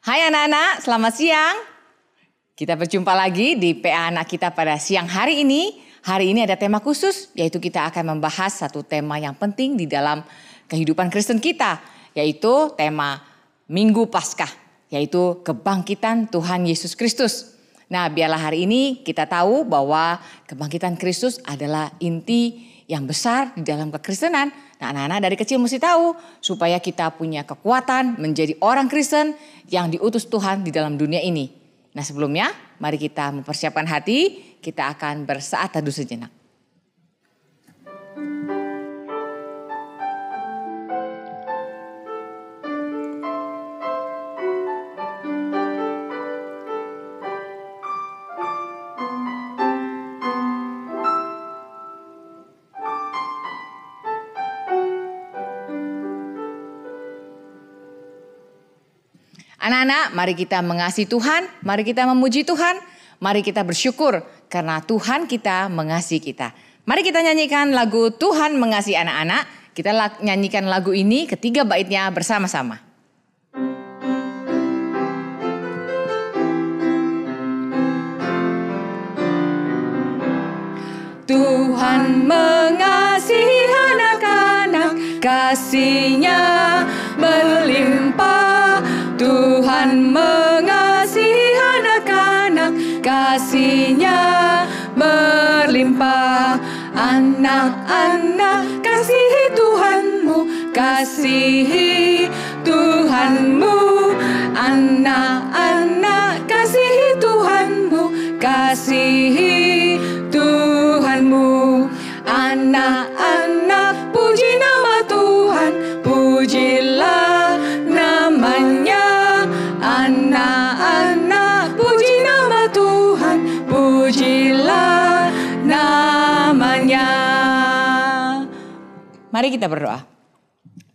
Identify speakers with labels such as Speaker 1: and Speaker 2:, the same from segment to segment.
Speaker 1: Hai anak-anak, selamat siang. Kita berjumpa lagi di PA Anak kita pada siang hari ini. Hari ini ada tema khusus, yaitu kita akan membahas satu tema yang penting di dalam kehidupan Kristen kita, yaitu tema Minggu Paskah, yaitu kebangkitan Tuhan Yesus Kristus. Nah, biarlah hari ini kita tahu bahwa kebangkitan Kristus adalah inti yang besar di dalam kekristenan. Nah anak-anak dari kecil mesti tahu supaya kita punya kekuatan menjadi orang Kristen yang diutus Tuhan di dalam dunia ini. Nah sebelumnya mari kita mempersiapkan hati, kita akan bersaat teduh sejenak. thank you Anak-anak, mari kita mengasihi Tuhan, mari kita memuji Tuhan, mari kita bersyukur karena Tuhan kita mengasihi kita. Mari kita nyanyikan lagu Tuhan mengasihi anak-anak. Kita nyanyikan lagu ini ketiga baitnya bersama-sama.
Speaker 2: Tuhan mengasihi anak-anak, kasihnya melimpah. Tuhan mengasihi anak-anak kasihnya berlimpah anak-anak kasihi Tuhanmu kasihi
Speaker 1: Mari kita berdoa.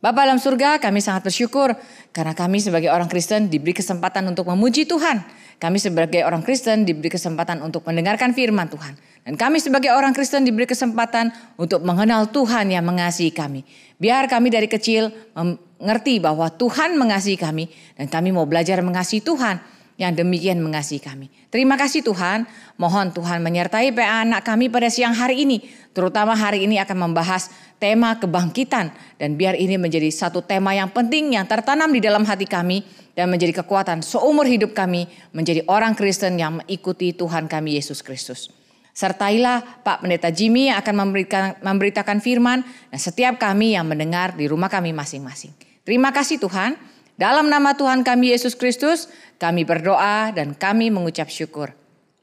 Speaker 1: Bapak dalam surga, kami sangat bersyukur karena kami sebagai orang Kristen diberi kesempatan untuk memuji Tuhan. Kami sebagai orang Kristen diberi kesempatan untuk mendengarkan firman Tuhan. Dan kami sebagai orang Kristen diberi kesempatan untuk mengenal Tuhan yang mengasihi kami. Biar kami dari kecil mengerti bahwa Tuhan mengasihi kami dan kami mau belajar mengasihi Tuhan yang demikian mengasihi kami. Terima kasih Tuhan, mohon Tuhan menyertai PA anak kami pada siang hari ini, terutama hari ini akan membahas tema kebangkitan dan biar ini menjadi satu tema yang penting yang tertanam di dalam hati kami dan menjadi kekuatan seumur hidup kami menjadi orang Kristen yang mengikuti Tuhan kami Yesus Kristus. Sertailah Pak Pendeta Jimmy yang akan memberikan, memberitakan firman dan setiap kami yang mendengar di rumah kami masing-masing. Terima kasih Tuhan. Dalam nama Tuhan kami Yesus Kristus, kami berdoa dan kami mengucap syukur.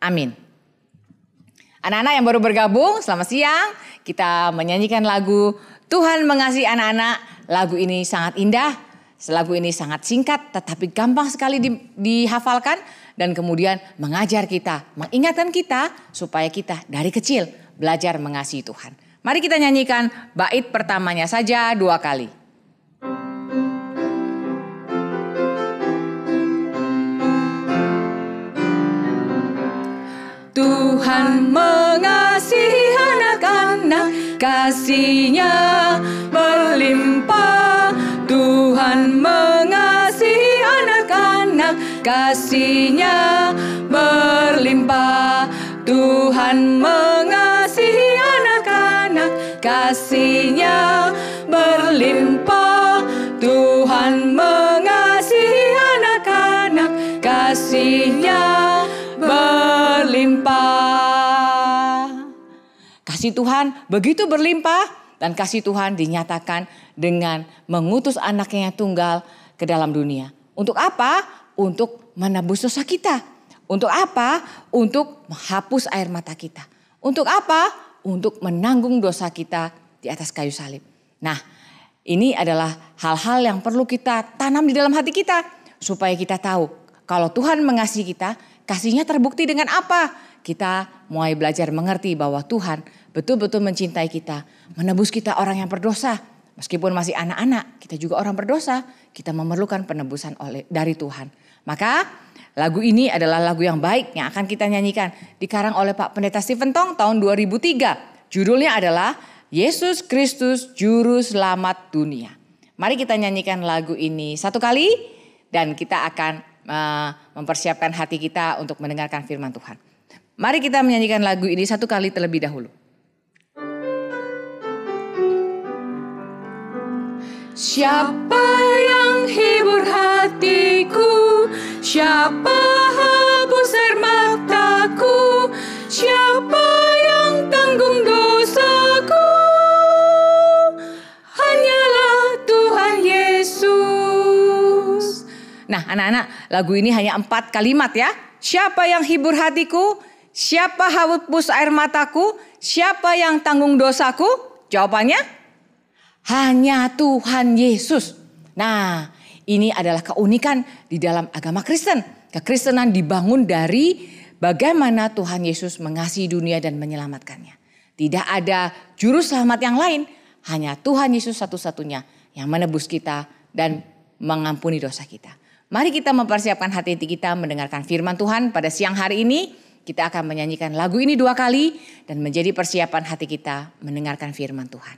Speaker 1: Amin. Anak-anak yang baru bergabung, selamat siang. Kita menyanyikan lagu Tuhan mengasihi anak-anak. Lagu ini sangat indah, lagu ini sangat singkat tetapi gampang sekali di, dihafalkan dan kemudian mengajar kita, mengingatkan kita supaya kita dari kecil belajar mengasihi Tuhan. Mari kita nyanyikan bait pertamanya saja dua kali.
Speaker 2: Tuhan mengasihi anak-anak kasihnya berlimpah Tuhan mengasihi anak-anak kasihnya berlimpah Tuhan mengasihi anak-anak kasihnya berlimpah Tuhan mengasihi
Speaker 1: berlimpah. Kasih Tuhan begitu berlimpah dan kasih Tuhan dinyatakan dengan mengutus anaknya yang tunggal ke dalam dunia. Untuk apa? Untuk menebus dosa kita. Untuk apa? Untuk menghapus air mata kita. Untuk apa? Untuk menanggung dosa kita di atas kayu salib. Nah, ini adalah hal-hal yang perlu kita tanam di dalam hati kita supaya kita tahu kalau Tuhan mengasihi kita, kasihnya terbukti dengan apa? kita mulai belajar mengerti bahwa Tuhan betul-betul mencintai kita, menebus kita orang yang berdosa. Meskipun masih anak-anak, kita juga orang berdosa, kita memerlukan penebusan oleh dari Tuhan. Maka lagu ini adalah lagu yang baik yang akan kita nyanyikan. Dikarang oleh Pak Pendeta Stephen Tong tahun 2003. Judulnya adalah Yesus Kristus Juru Selamat Dunia. Mari kita nyanyikan lagu ini satu kali dan kita akan eh, mempersiapkan hati kita untuk mendengarkan firman Tuhan. Mari kita menyanyikan lagu ini satu kali terlebih dahulu.
Speaker 2: Siapa yang hibur hatiku? Siapa hapus air mataku? Siapa yang tanggung
Speaker 1: dosaku? Hanyalah Tuhan Yesus. Nah, anak-anak, lagu ini hanya empat kalimat ya. Siapa yang hibur hatiku? Siapa hapus air mataku? Siapa yang tanggung dosaku? Jawabannya hanya Tuhan Yesus. Nah, ini adalah keunikan di dalam agama Kristen. Kekristenan dibangun dari bagaimana Tuhan Yesus mengasihi dunia dan menyelamatkannya. Tidak ada juru selamat yang lain, hanya Tuhan Yesus satu-satunya yang menebus kita dan mengampuni dosa kita. Mari kita mempersiapkan hati kita mendengarkan firman Tuhan pada siang hari ini. Kita akan menyanyikan lagu ini dua kali dan menjadi persiapan hati kita mendengarkan firman Tuhan.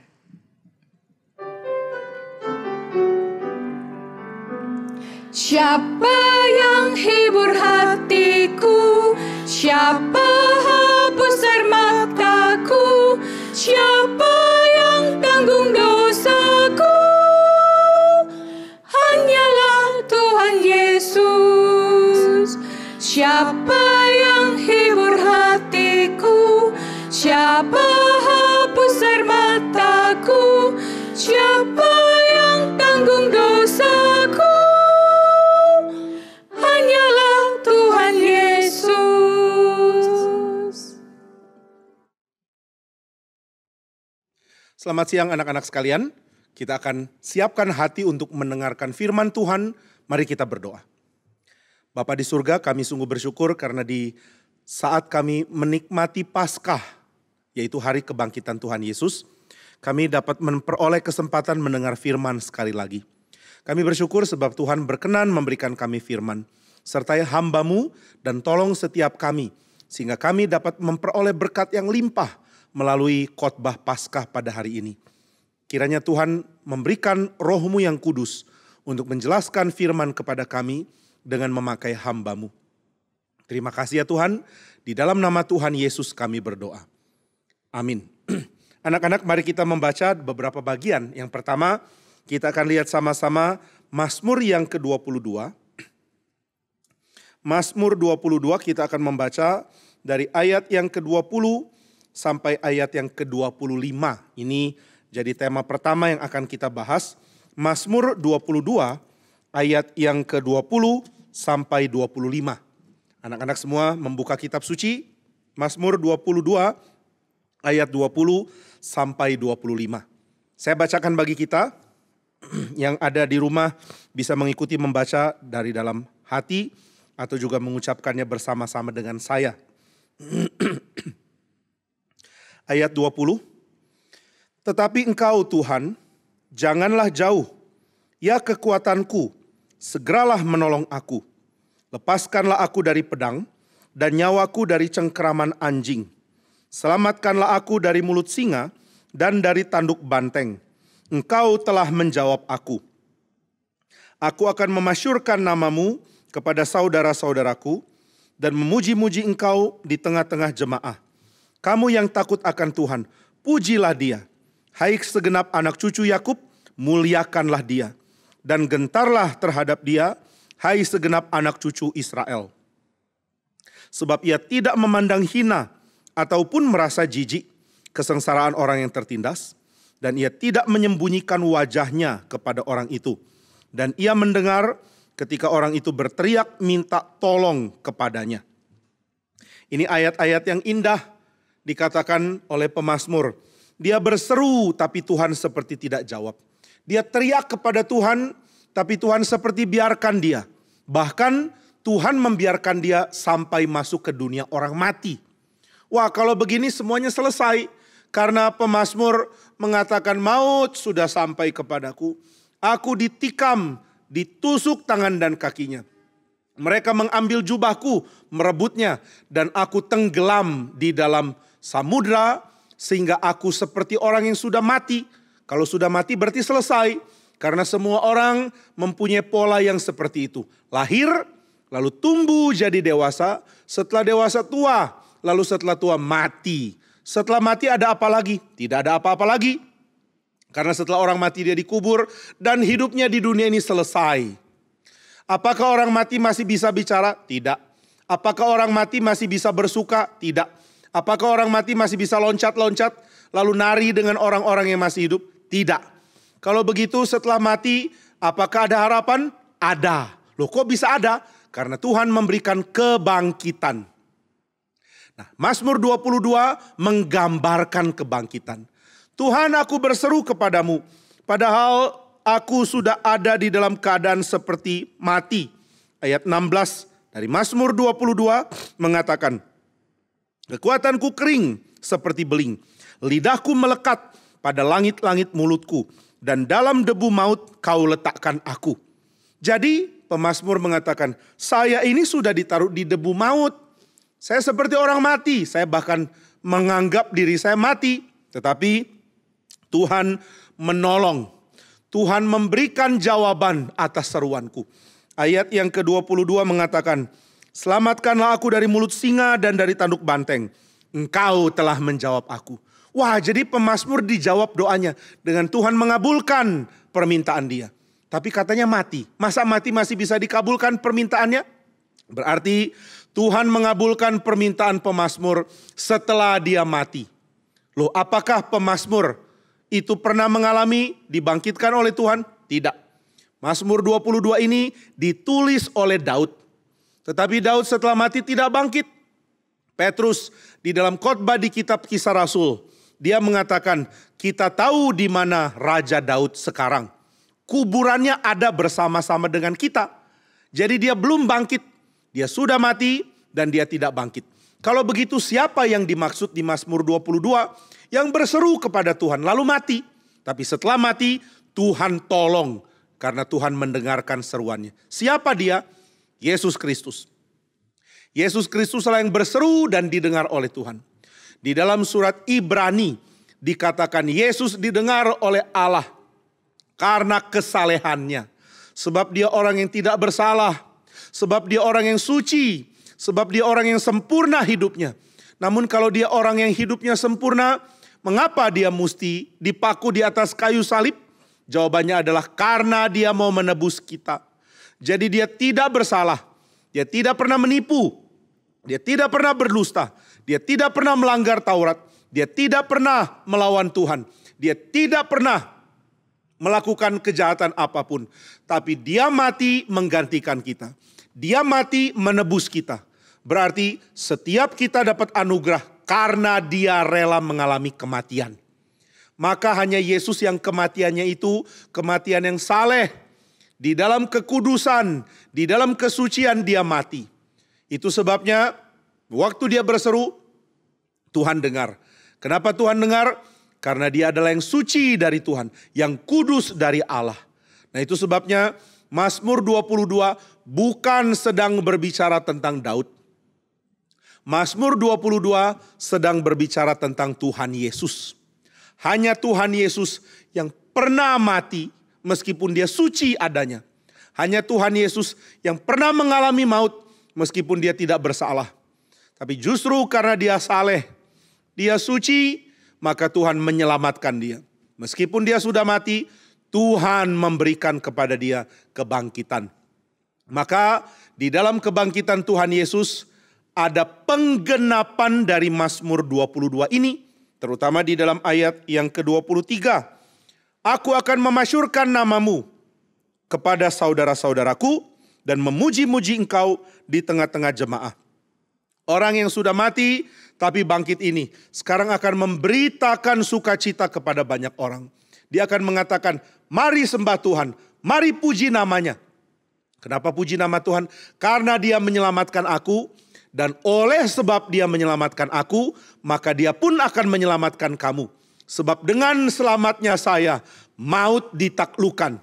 Speaker 2: Siapa yang hibur hatiku? Siapa hapus air mataku? Siapa yang tanggung dosaku? Hanyalah Tuhan Yesus. Siapa Siapa hapus air mataku? Siapa yang tanggung dosaku? Hanyalah Tuhan
Speaker 3: Yesus. Selamat siang anak-anak sekalian. Kita akan siapkan hati untuk mendengarkan firman Tuhan. Mari kita berdoa. Bapak di surga, kami sungguh bersyukur karena di saat kami menikmati Paskah yaitu hari kebangkitan Tuhan Yesus, kami dapat memperoleh kesempatan mendengar firman sekali lagi. Kami bersyukur sebab Tuhan berkenan memberikan kami firman. Sertai hambamu dan tolong setiap kami. Sehingga kami dapat memperoleh berkat yang limpah melalui khotbah Paskah pada hari ini. Kiranya Tuhan memberikan rohmu yang kudus untuk menjelaskan firman kepada kami dengan memakai hambamu. Terima kasih ya Tuhan, di dalam nama Tuhan Yesus kami berdoa. Amin. Anak-anak mari kita membaca beberapa bagian. Yang pertama kita akan lihat sama-sama Mazmur yang ke-22. Mazmur 22 kita akan membaca dari ayat yang ke-20 sampai ayat yang ke-25. Ini jadi tema pertama yang akan kita bahas. Mazmur 22 ayat yang ke-20 sampai 25. Anak-anak semua membuka kitab suci. Mazmur 22 ayat 20 sampai 25. Saya bacakan bagi kita yang ada di rumah bisa mengikuti membaca dari dalam hati atau juga mengucapkannya bersama-sama dengan saya. ayat 20. Tetapi engkau Tuhan, janganlah jauh, ya kekuatanku, segeralah menolong aku. Lepaskanlah aku dari pedang, dan nyawaku dari cengkeraman anjing. Selamatkanlah aku dari mulut singa dan dari tanduk banteng. Engkau telah menjawab aku. Aku akan memasyurkan namamu kepada saudara-saudaraku dan memuji-muji engkau di tengah-tengah jemaah. Kamu yang takut akan Tuhan, pujilah dia. Hai segenap anak cucu Yakub, muliakanlah dia. Dan gentarlah terhadap dia, hai segenap anak cucu Israel. Sebab ia tidak memandang hina ataupun merasa jijik kesengsaraan orang yang tertindas dan ia tidak menyembunyikan wajahnya kepada orang itu dan ia mendengar ketika orang itu berteriak minta tolong kepadanya. Ini ayat-ayat yang indah dikatakan oleh pemazmur. Dia berseru tapi Tuhan seperti tidak jawab. Dia teriak kepada Tuhan tapi Tuhan seperti biarkan dia. Bahkan Tuhan membiarkan dia sampai masuk ke dunia orang mati. Wah kalau begini semuanya selesai. Karena pemazmur mengatakan maut sudah sampai kepadaku. Aku ditikam, ditusuk tangan dan kakinya. Mereka mengambil jubahku, merebutnya. Dan aku tenggelam di dalam samudra sehingga aku seperti orang yang sudah mati. Kalau sudah mati berarti selesai. Karena semua orang mempunyai pola yang seperti itu. Lahir, lalu tumbuh jadi dewasa, setelah dewasa tua lalu setelah tua mati. Setelah mati ada apa lagi? Tidak ada apa-apa lagi. Karena setelah orang mati dia dikubur dan hidupnya di dunia ini selesai. Apakah orang mati masih bisa bicara? Tidak. Apakah orang mati masih bisa bersuka? Tidak. Apakah orang mati masih bisa loncat-loncat lalu nari dengan orang-orang yang masih hidup? Tidak. Kalau begitu setelah mati apakah ada harapan? Ada. Loh kok bisa ada? Karena Tuhan memberikan kebangkitan. Nah, Mazmur 22 menggambarkan kebangkitan. Tuhan aku berseru kepadamu, padahal aku sudah ada di dalam keadaan seperti mati. Ayat 16 dari Mazmur 22 mengatakan, Kekuatanku kering seperti beling, lidahku melekat pada langit-langit mulutku, dan dalam debu maut kau letakkan aku. Jadi pemazmur mengatakan, saya ini sudah ditaruh di debu maut. Saya seperti orang mati, saya bahkan menganggap diri saya mati, tetapi Tuhan menolong. Tuhan memberikan jawaban atas seruanku. Ayat yang ke-22 mengatakan, "Selamatkanlah aku dari mulut singa dan dari tanduk banteng. Engkau telah menjawab aku." Wah, jadi pemazmur dijawab doanya dengan Tuhan mengabulkan permintaan dia. Tapi katanya mati. Masa mati masih bisa dikabulkan permintaannya? Berarti Tuhan mengabulkan permintaan pemazmur setelah dia mati. Loh, apakah pemazmur itu pernah mengalami dibangkitkan oleh Tuhan? Tidak. Mazmur 22 ini ditulis oleh Daud. Tetapi Daud setelah mati tidak bangkit. Petrus di dalam khotbah di kitab Kisah Rasul, dia mengatakan, "Kita tahu di mana Raja Daud sekarang. Kuburannya ada bersama-sama dengan kita." Jadi dia belum bangkit dia sudah mati dan dia tidak bangkit. Kalau begitu siapa yang dimaksud di Mazmur 22 yang berseru kepada Tuhan lalu mati. Tapi setelah mati Tuhan tolong karena Tuhan mendengarkan seruannya. Siapa dia? Yesus Kristus. Yesus Kristuslah yang berseru dan didengar oleh Tuhan. Di dalam surat Ibrani dikatakan Yesus didengar oleh Allah karena kesalehannya. Sebab dia orang yang tidak bersalah, Sebab dia orang yang suci. Sebab dia orang yang sempurna hidupnya. Namun kalau dia orang yang hidupnya sempurna, mengapa dia mesti dipaku di atas kayu salib? Jawabannya adalah karena dia mau menebus kita. Jadi dia tidak bersalah. Dia tidak pernah menipu. Dia tidak pernah berdusta. Dia tidak pernah melanggar Taurat. Dia tidak pernah melawan Tuhan. Dia tidak pernah melakukan kejahatan apapun. Tapi dia mati menggantikan kita. Dia mati menebus kita. Berarti setiap kita dapat anugerah karena dia rela mengalami kematian. Maka hanya Yesus yang kematiannya itu kematian yang saleh. Di dalam kekudusan, di dalam kesucian dia mati. Itu sebabnya waktu dia berseru, Tuhan dengar. Kenapa Tuhan dengar? Karena dia adalah yang suci dari Tuhan, yang kudus dari Allah. Nah itu sebabnya Mazmur 22 bukan sedang berbicara tentang Daud. Mazmur 22 sedang berbicara tentang Tuhan Yesus. Hanya Tuhan Yesus yang pernah mati meskipun dia suci adanya. Hanya Tuhan Yesus yang pernah mengalami maut meskipun dia tidak bersalah. Tapi justru karena dia saleh, dia suci, maka Tuhan menyelamatkan dia. Meskipun dia sudah mati, Tuhan memberikan kepada dia kebangkitan. Maka di dalam kebangkitan Tuhan Yesus ada penggenapan dari Mazmur 22 ini, terutama di dalam ayat yang ke-23. Aku akan memasyurkan namamu kepada saudara-saudaraku dan memuji-muji engkau di tengah-tengah jemaah. Orang yang sudah mati tapi bangkit ini sekarang akan memberitakan sukacita kepada banyak orang. Dia akan mengatakan, "Mari sembah Tuhan, mari puji namanya." Kenapa puji nama Tuhan? Karena dia menyelamatkan aku dan oleh sebab dia menyelamatkan aku, maka dia pun akan menyelamatkan kamu. Sebab dengan selamatnya saya, maut ditaklukan.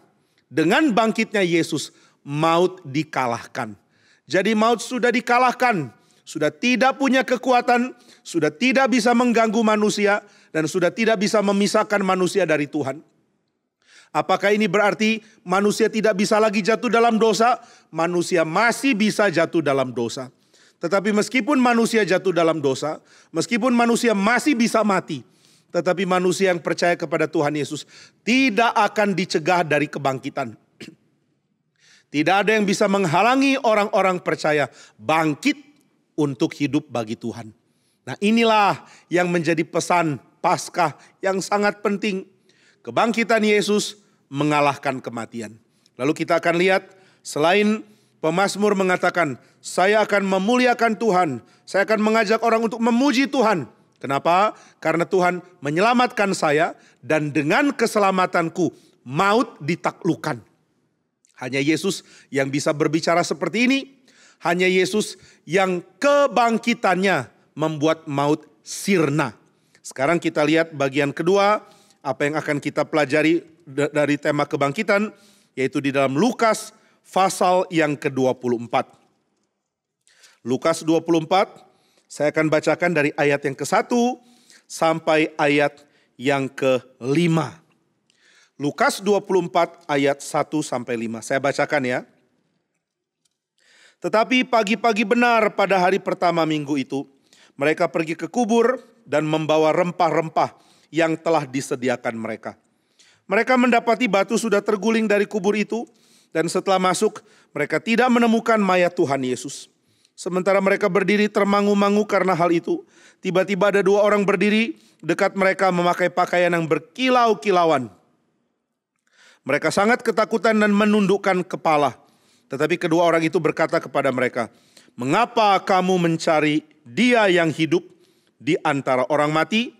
Speaker 3: Dengan bangkitnya Yesus, maut dikalahkan. Jadi maut sudah dikalahkan, sudah tidak punya kekuatan, sudah tidak bisa mengganggu manusia, dan sudah tidak bisa memisahkan manusia dari Tuhan. Apakah ini berarti manusia tidak bisa lagi jatuh dalam dosa? Manusia masih bisa jatuh dalam dosa. Tetapi meskipun manusia jatuh dalam dosa, meskipun manusia masih bisa mati, tetapi manusia yang percaya kepada Tuhan Yesus tidak akan dicegah dari kebangkitan. Tidak ada yang bisa menghalangi orang-orang percaya bangkit untuk hidup bagi Tuhan. Nah, inilah yang menjadi pesan Paskah yang sangat penting. Kebangkitan Yesus mengalahkan kematian. Lalu kita akan lihat selain pemazmur mengatakan, "Saya akan memuliakan Tuhan, saya akan mengajak orang untuk memuji Tuhan." Kenapa? Karena Tuhan menyelamatkan saya dan dengan keselamatanku maut ditaklukan. Hanya Yesus yang bisa berbicara seperti ini. Hanya Yesus yang kebangkitannya membuat maut sirna. Sekarang kita lihat bagian kedua apa yang akan kita pelajari dari tema kebangkitan yaitu di dalam Lukas pasal yang ke-24. Lukas 24 saya akan bacakan dari ayat yang ke-1 sampai ayat yang ke-5. Lukas 24 ayat 1 sampai 5. Saya bacakan ya. Tetapi pagi-pagi benar pada hari pertama minggu itu, mereka pergi ke kubur dan membawa rempah-rempah yang telah disediakan mereka. Mereka mendapati batu sudah terguling dari kubur itu, dan setelah masuk, mereka tidak menemukan mayat Tuhan Yesus. Sementara mereka berdiri termangu-mangu karena hal itu, tiba-tiba ada dua orang berdiri dekat mereka memakai pakaian yang berkilau-kilauan. Mereka sangat ketakutan dan menundukkan kepala. Tetapi kedua orang itu berkata kepada mereka, "Mengapa kamu mencari Dia yang hidup di antara orang mati?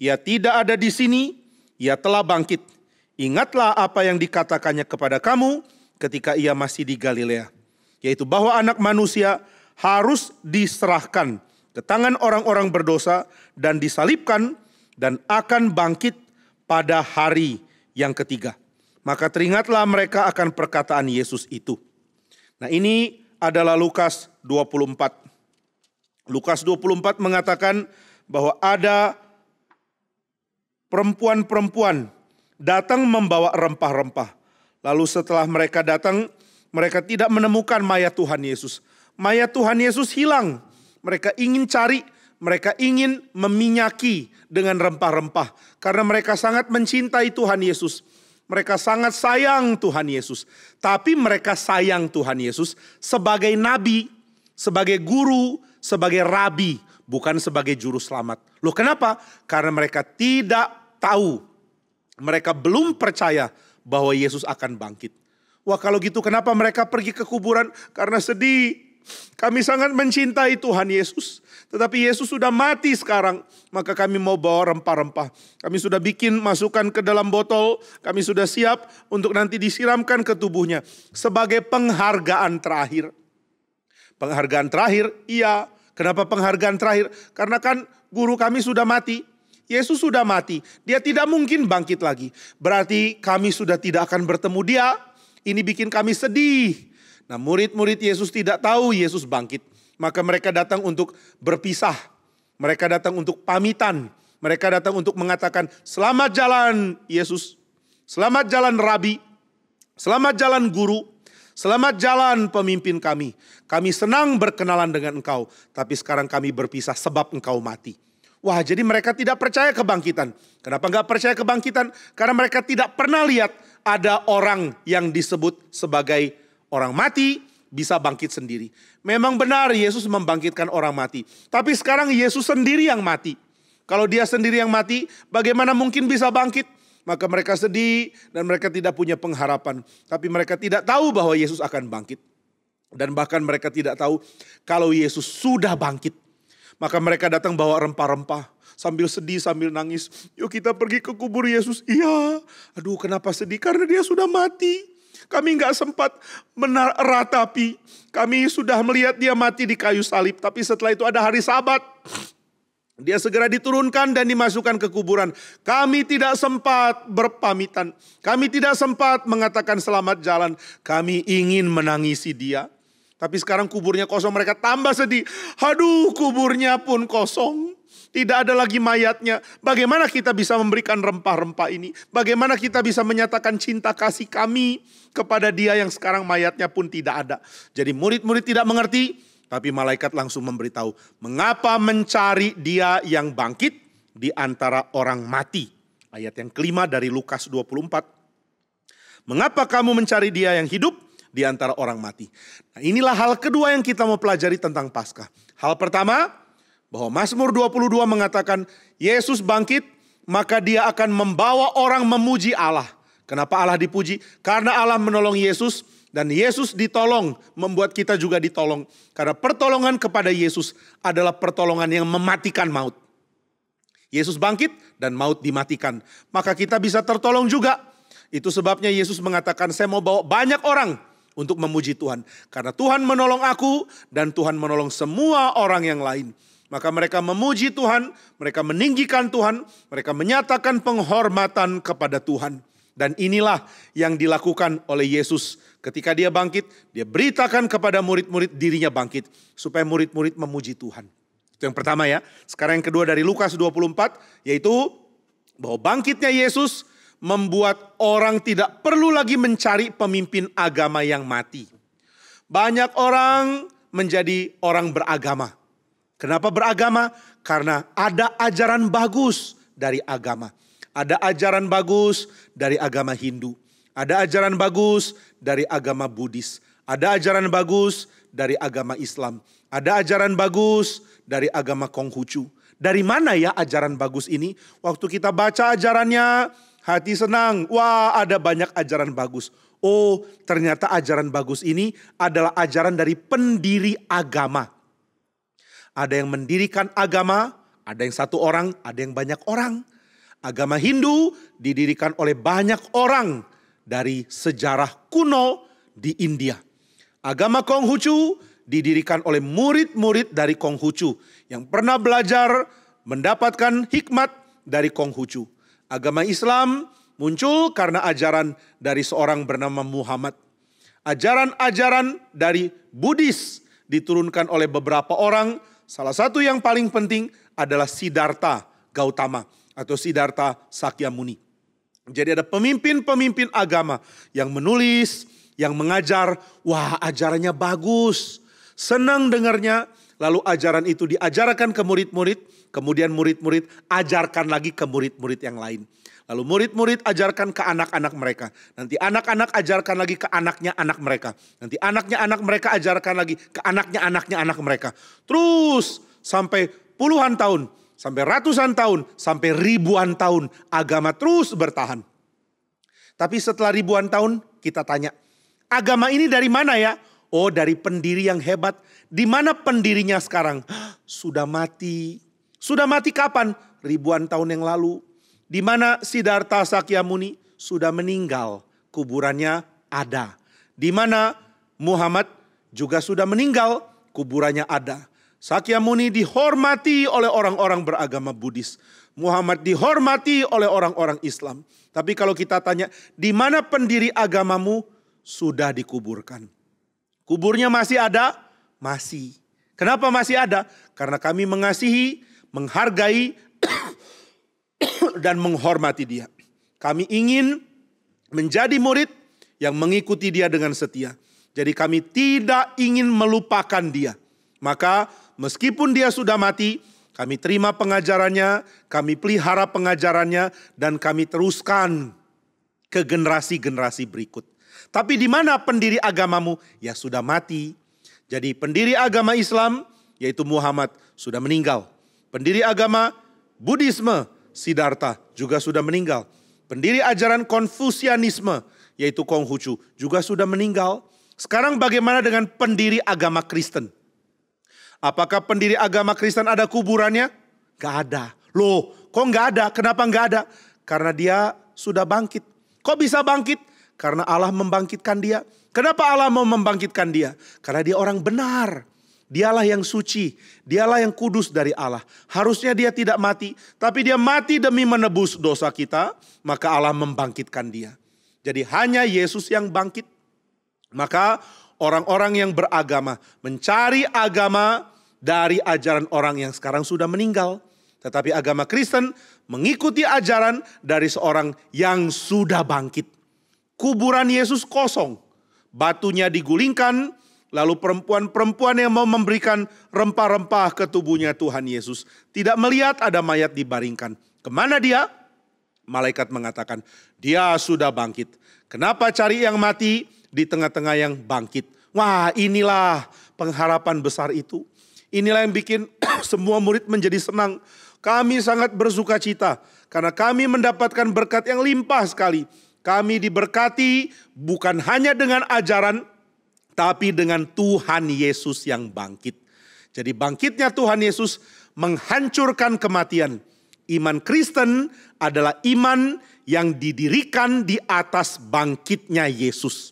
Speaker 3: Ia tidak ada di sini, ia telah bangkit. Ingatlah apa yang dikatakannya kepada kamu ketika ia masih di Galilea, yaitu bahwa anak manusia harus diserahkan ke tangan orang-orang berdosa dan disalibkan dan akan bangkit pada hari yang ketiga. Maka teringatlah mereka akan perkataan Yesus itu. Nah, ini adalah Lukas 24. Lukas 24 mengatakan bahwa ada perempuan-perempuan datang membawa rempah-rempah. Lalu setelah mereka datang, mereka tidak menemukan mayat Tuhan Yesus. Mayat Tuhan Yesus hilang. Mereka ingin cari, mereka ingin meminyaki dengan rempah-rempah. Karena mereka sangat mencintai Tuhan Yesus. Mereka sangat sayang Tuhan Yesus. Tapi mereka sayang Tuhan Yesus sebagai nabi, sebagai guru, sebagai rabi. Bukan sebagai juru selamat. Loh kenapa? Karena mereka tidak tahu, mereka belum percaya bahwa Yesus akan bangkit. Wah kalau gitu kenapa mereka pergi ke kuburan? Karena sedih. Kami sangat mencintai Tuhan Yesus. Tetapi Yesus sudah mati sekarang. Maka kami mau bawa rempah-rempah. Kami sudah bikin masukan ke dalam botol. Kami sudah siap untuk nanti disiramkan ke tubuhnya. Sebagai penghargaan terakhir. Penghargaan terakhir, iya. Kenapa penghargaan terakhir? Karena kan guru kami sudah mati. Yesus sudah mati, dia tidak mungkin bangkit lagi. Berarti kami sudah tidak akan bertemu dia. Ini bikin kami sedih. Nah, murid-murid Yesus tidak tahu Yesus bangkit, maka mereka datang untuk berpisah. Mereka datang untuk pamitan. Mereka datang untuk mengatakan, "Selamat jalan Yesus. Selamat jalan Rabi. Selamat jalan guru." Selamat jalan pemimpin kami. Kami senang berkenalan dengan engkau. Tapi sekarang kami berpisah sebab engkau mati. Wah jadi mereka tidak percaya kebangkitan. Kenapa nggak percaya kebangkitan? Karena mereka tidak pernah lihat ada orang yang disebut sebagai orang mati bisa bangkit sendiri. Memang benar Yesus membangkitkan orang mati. Tapi sekarang Yesus sendiri yang mati. Kalau dia sendiri yang mati, bagaimana mungkin bisa bangkit? Maka mereka sedih dan mereka tidak punya pengharapan. Tapi mereka tidak tahu bahwa Yesus akan bangkit. Dan bahkan mereka tidak tahu kalau Yesus sudah bangkit. Maka mereka datang bawa rempah-rempah. Sambil sedih, sambil nangis. Yuk kita pergi ke kubur Yesus. Iya. Aduh kenapa sedih? Karena dia sudah mati. Kami nggak sempat meratapi. Kami sudah melihat dia mati di kayu salib. Tapi setelah itu ada hari sabat. Dia segera diturunkan dan dimasukkan ke kuburan. Kami tidak sempat berpamitan. Kami tidak sempat mengatakan selamat jalan. Kami ingin menangisi dia. Tapi sekarang kuburnya kosong, mereka tambah sedih. Aduh, kuburnya pun kosong. Tidak ada lagi mayatnya. Bagaimana kita bisa memberikan rempah-rempah ini? Bagaimana kita bisa menyatakan cinta kasih kami kepada dia yang sekarang mayatnya pun tidak ada? Jadi murid-murid tidak mengerti, tapi malaikat langsung memberitahu, mengapa mencari dia yang bangkit di antara orang mati? Ayat yang kelima dari Lukas 24. Mengapa kamu mencari dia yang hidup? di antara orang mati. Nah, inilah hal kedua yang kita mau pelajari tentang Paskah. Hal pertama, bahwa Mazmur 22 mengatakan Yesus bangkit, maka dia akan membawa orang memuji Allah. Kenapa Allah dipuji? Karena Allah menolong Yesus dan Yesus ditolong membuat kita juga ditolong. Karena pertolongan kepada Yesus adalah pertolongan yang mematikan maut. Yesus bangkit dan maut dimatikan. Maka kita bisa tertolong juga. Itu sebabnya Yesus mengatakan, saya mau bawa banyak orang untuk memuji Tuhan. Karena Tuhan menolong aku dan Tuhan menolong semua orang yang lain. Maka mereka memuji Tuhan, mereka meninggikan Tuhan, mereka menyatakan penghormatan kepada Tuhan. Dan inilah yang dilakukan oleh Yesus. Ketika dia bangkit, dia beritakan kepada murid-murid dirinya bangkit. Supaya murid-murid memuji Tuhan. Itu yang pertama ya. Sekarang yang kedua dari Lukas 24, yaitu bahwa bangkitnya Yesus membuat orang tidak perlu lagi mencari pemimpin agama yang mati. Banyak orang menjadi orang beragama. Kenapa beragama? Karena ada ajaran bagus dari agama. Ada ajaran bagus dari agama Hindu. Ada ajaran bagus dari agama Buddhis. Ada ajaran bagus dari agama Islam. Ada ajaran bagus dari agama Konghucu. Dari mana ya ajaran bagus ini? Waktu kita baca ajarannya, hati senang. Wah, ada banyak ajaran bagus. Oh, ternyata ajaran bagus ini adalah ajaran dari pendiri agama. Ada yang mendirikan agama, ada yang satu orang, ada yang banyak orang. Agama Hindu didirikan oleh banyak orang dari sejarah kuno di India. Agama Konghucu didirikan oleh murid-murid dari Konghucu yang pernah belajar mendapatkan hikmat dari Konghucu. Agama Islam muncul karena ajaran dari seorang bernama Muhammad. Ajaran-ajaran dari Buddhis diturunkan oleh beberapa orang. Salah satu yang paling penting adalah Siddhartha Gautama atau Siddhartha Sakyamuni. Jadi ada pemimpin-pemimpin agama yang menulis, yang mengajar, wah ajarannya bagus, senang dengarnya, lalu ajaran itu diajarkan ke murid-murid, kemudian murid-murid ajarkan lagi ke murid-murid yang lain. Lalu murid-murid ajarkan ke anak-anak mereka. Nanti anak-anak ajarkan lagi ke anaknya anak mereka. Nanti anaknya anak mereka ajarkan lagi ke anaknya anaknya anak mereka. Terus sampai puluhan tahun, sampai ratusan tahun, sampai ribuan tahun agama terus bertahan. Tapi setelah ribuan tahun kita tanya, agama ini dari mana ya? Oh dari pendiri yang hebat. Di mana pendirinya sekarang? Sudah mati, sudah mati kapan? Ribuan tahun yang lalu. Di mana Siddhartha Sakyamuni sudah meninggal. Kuburannya ada. Di mana Muhammad juga sudah meninggal. Kuburannya ada. Sakyamuni dihormati oleh orang-orang beragama Buddhis. Muhammad dihormati oleh orang-orang Islam. Tapi kalau kita tanya, di mana pendiri agamamu sudah dikuburkan? Kuburnya masih ada? Masih. Kenapa masih ada? Karena kami mengasihi menghargai dan menghormati dia. Kami ingin menjadi murid yang mengikuti dia dengan setia. Jadi kami tidak ingin melupakan dia. Maka meskipun dia sudah mati, kami terima pengajarannya, kami pelihara pengajarannya, dan kami teruskan ke generasi-generasi berikut. Tapi di mana pendiri agamamu? Ya sudah mati. Jadi pendiri agama Islam yaitu Muhammad sudah meninggal pendiri agama Budisme, Siddhartha juga sudah meninggal. Pendiri ajaran Konfusianisme, yaitu Konghucu, juga sudah meninggal. Sekarang bagaimana dengan pendiri agama Kristen? Apakah pendiri agama Kristen ada kuburannya? Gak ada. Loh, kok gak ada? Kenapa gak ada? Karena dia sudah bangkit. Kok bisa bangkit? Karena Allah membangkitkan dia. Kenapa Allah mau membangkitkan dia? Karena dia orang benar. Dialah yang suci, dialah yang kudus dari Allah. Harusnya dia tidak mati, tapi dia mati demi menebus dosa kita, maka Allah membangkitkan dia. Jadi hanya Yesus yang bangkit. Maka orang-orang yang beragama mencari agama dari ajaran orang yang sekarang sudah meninggal. Tetapi agama Kristen mengikuti ajaran dari seorang yang sudah bangkit. Kuburan Yesus kosong, batunya digulingkan, Lalu perempuan-perempuan yang mau memberikan rempah-rempah ke tubuhnya Tuhan Yesus tidak melihat ada mayat dibaringkan. Kemana dia? Malaikat mengatakan, dia sudah bangkit. Kenapa cari yang mati di tengah-tengah yang bangkit? Wah inilah pengharapan besar itu. Inilah yang bikin semua murid menjadi senang. Kami sangat bersuka cita karena kami mendapatkan berkat yang limpah sekali. Kami diberkati bukan hanya dengan ajaran, tapi dengan Tuhan Yesus yang bangkit. Jadi bangkitnya Tuhan Yesus menghancurkan kematian. Iman Kristen adalah iman yang didirikan di atas bangkitnya Yesus.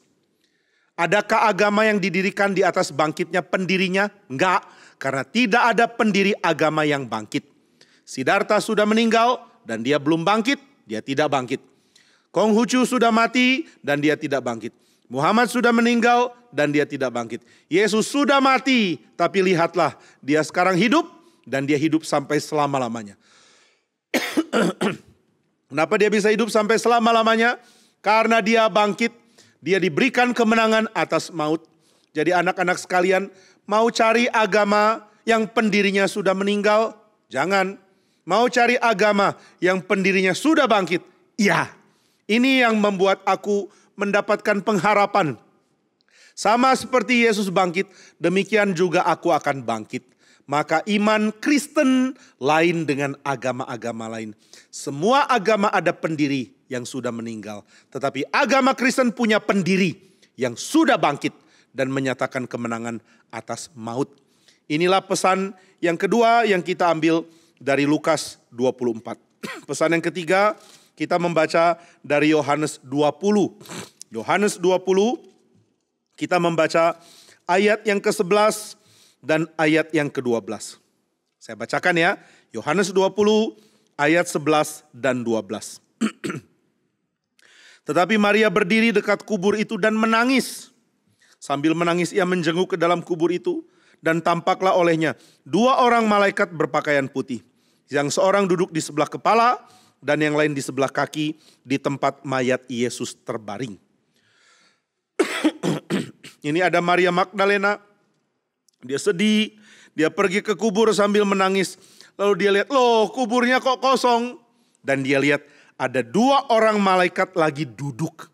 Speaker 3: Adakah agama yang didirikan di atas bangkitnya pendirinya? Enggak, karena tidak ada pendiri agama yang bangkit. Siddhartha sudah meninggal dan dia belum bangkit, dia tidak bangkit. Konghucu sudah mati dan dia tidak bangkit. Muhammad sudah meninggal dan dia tidak bangkit. Yesus sudah mati, tapi lihatlah dia sekarang hidup dan dia hidup sampai selama-lamanya. Kenapa dia bisa hidup sampai selama-lamanya? Karena dia bangkit, dia diberikan kemenangan atas maut. Jadi anak-anak sekalian, mau cari agama yang pendirinya sudah meninggal? Jangan. Mau cari agama yang pendirinya sudah bangkit? Iya. Ini yang membuat aku mendapatkan pengharapan sama seperti Yesus bangkit, demikian juga aku akan bangkit. Maka iman Kristen lain dengan agama-agama lain. Semua agama ada pendiri yang sudah meninggal, tetapi agama Kristen punya pendiri yang sudah bangkit dan menyatakan kemenangan atas maut. Inilah pesan yang kedua yang kita ambil dari Lukas 24. Pesan yang ketiga kita membaca dari Yohanes 20. Yohanes 20 kita membaca ayat yang ke-11 dan ayat yang ke-12. Saya bacakan ya, Yohanes 20 ayat 11 dan 12. Tetapi Maria berdiri dekat kubur itu dan menangis. Sambil menangis ia menjenguk ke dalam kubur itu dan tampaklah olehnya dua orang malaikat berpakaian putih. Yang seorang duduk di sebelah kepala dan yang lain di sebelah kaki di tempat mayat Yesus terbaring. Ini ada Maria Magdalena. Dia sedih, dia pergi ke kubur sambil menangis. Lalu dia lihat, loh kuburnya kok kosong. Dan dia lihat ada dua orang malaikat lagi duduk.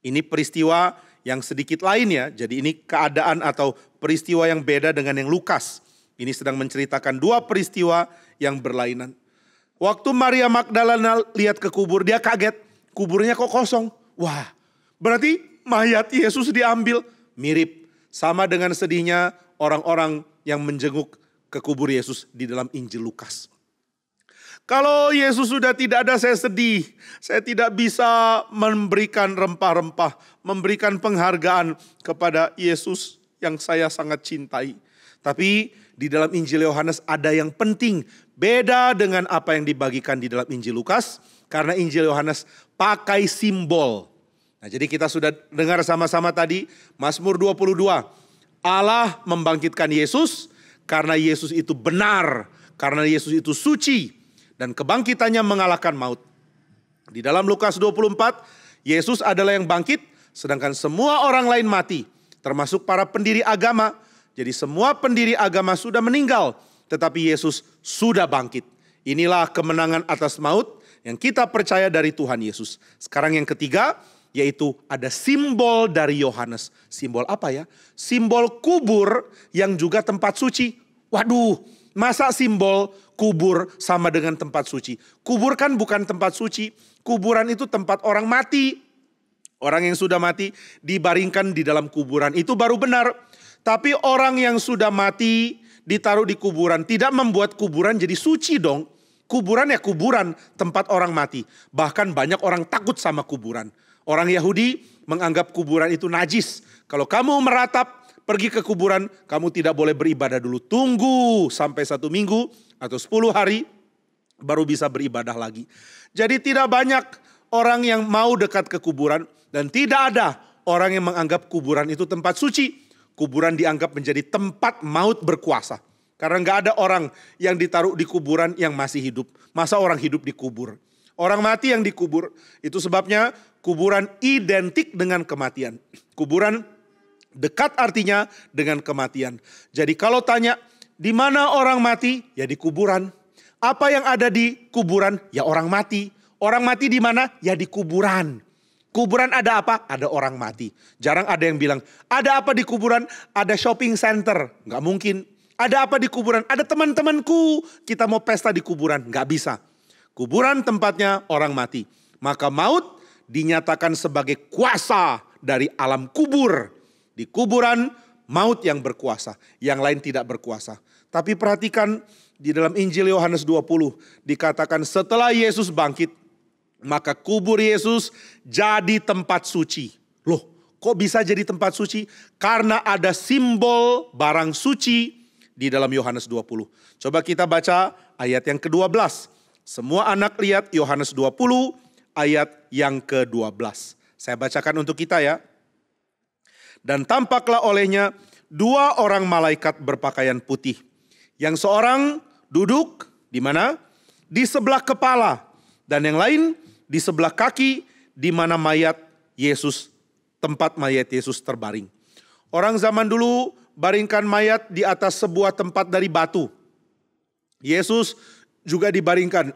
Speaker 3: Ini peristiwa yang sedikit lain ya. Jadi ini keadaan atau peristiwa yang beda dengan yang Lukas. Ini sedang menceritakan dua peristiwa yang berlainan. Waktu Maria Magdalena lihat ke kubur, dia kaget. Kuburnya kok kosong. Wah, berarti mayat Yesus diambil mirip sama dengan sedihnya orang-orang yang menjenguk ke kubur Yesus di dalam Injil Lukas. Kalau Yesus sudah tidak ada, saya sedih. Saya tidak bisa memberikan rempah-rempah, memberikan penghargaan kepada Yesus yang saya sangat cintai. Tapi di dalam Injil Yohanes ada yang penting, beda dengan apa yang dibagikan di dalam Injil Lukas, karena Injil Yohanes pakai simbol. Nah, jadi kita sudah dengar sama-sama tadi Mazmur 22. Allah membangkitkan Yesus karena Yesus itu benar, karena Yesus itu suci dan kebangkitannya mengalahkan maut. Di dalam Lukas 24, Yesus adalah yang bangkit sedangkan semua orang lain mati, termasuk para pendiri agama. Jadi semua pendiri agama sudah meninggal, tetapi Yesus sudah bangkit. Inilah kemenangan atas maut yang kita percaya dari Tuhan Yesus. Sekarang yang ketiga, yaitu ada simbol dari Yohanes. Simbol apa ya? Simbol kubur yang juga tempat suci. Waduh, masa simbol kubur sama dengan tempat suci? Kubur kan bukan tempat suci. Kuburan itu tempat orang mati. Orang yang sudah mati dibaringkan di dalam kuburan itu baru benar. Tapi orang yang sudah mati ditaruh di kuburan tidak membuat kuburan jadi suci dong. Kuburan ya kuburan tempat orang mati. Bahkan banyak orang takut sama kuburan. Orang Yahudi menganggap kuburan itu najis. Kalau kamu meratap, pergi ke kuburan, kamu tidak boleh beribadah dulu. Tunggu sampai satu minggu atau sepuluh hari, baru bisa beribadah lagi. Jadi tidak banyak orang yang mau dekat ke kuburan dan tidak ada orang yang menganggap kuburan itu tempat suci. Kuburan dianggap menjadi tempat maut berkuasa. Karena nggak ada orang yang ditaruh di kuburan yang masih hidup. Masa orang hidup dikubur? Orang mati yang dikubur. Itu sebabnya kuburan identik dengan kematian. Kuburan dekat artinya dengan kematian. Jadi kalau tanya di mana orang mati? Ya di kuburan. Apa yang ada di kuburan? Ya orang mati. Orang mati di mana? Ya di kuburan. Kuburan ada apa? Ada orang mati. Jarang ada yang bilang, ada apa di kuburan? Ada shopping center. Gak mungkin. Ada apa di kuburan? Ada teman-temanku. Kita mau pesta di kuburan. Gak bisa. Kuburan tempatnya orang mati. Maka maut dinyatakan sebagai kuasa dari alam kubur. Di kuburan maut yang berkuasa, yang lain tidak berkuasa. Tapi perhatikan di dalam Injil Yohanes 20 dikatakan setelah Yesus bangkit maka kubur Yesus jadi tempat suci. Loh, kok bisa jadi tempat suci? Karena ada simbol barang suci di dalam Yohanes 20. Coba kita baca ayat yang ke-12. Semua anak lihat Yohanes 20 ayat yang ke-12. Saya bacakan untuk kita ya. Dan tampaklah olehnya dua orang malaikat berpakaian putih. Yang seorang duduk di mana? Di sebelah kepala dan yang lain di sebelah kaki di mana mayat Yesus tempat mayat Yesus terbaring. Orang zaman dulu baringkan mayat di atas sebuah tempat dari batu. Yesus juga dibaringkan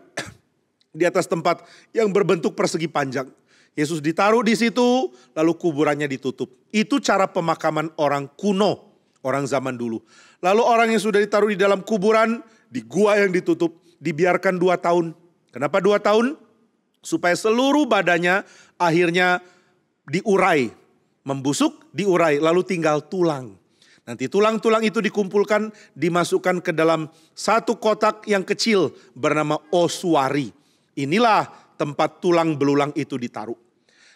Speaker 3: di atas tempat yang berbentuk persegi panjang. Yesus ditaruh di situ, lalu kuburannya ditutup. Itu cara pemakaman orang kuno, orang zaman dulu. Lalu orang yang sudah ditaruh di dalam kuburan, di gua yang ditutup, dibiarkan dua tahun. Kenapa dua tahun? Supaya seluruh badannya akhirnya diurai, membusuk, diurai, lalu tinggal tulang. Nanti tulang-tulang itu dikumpulkan, dimasukkan ke dalam satu kotak yang kecil bernama osuari Inilah tempat tulang belulang itu ditaruh.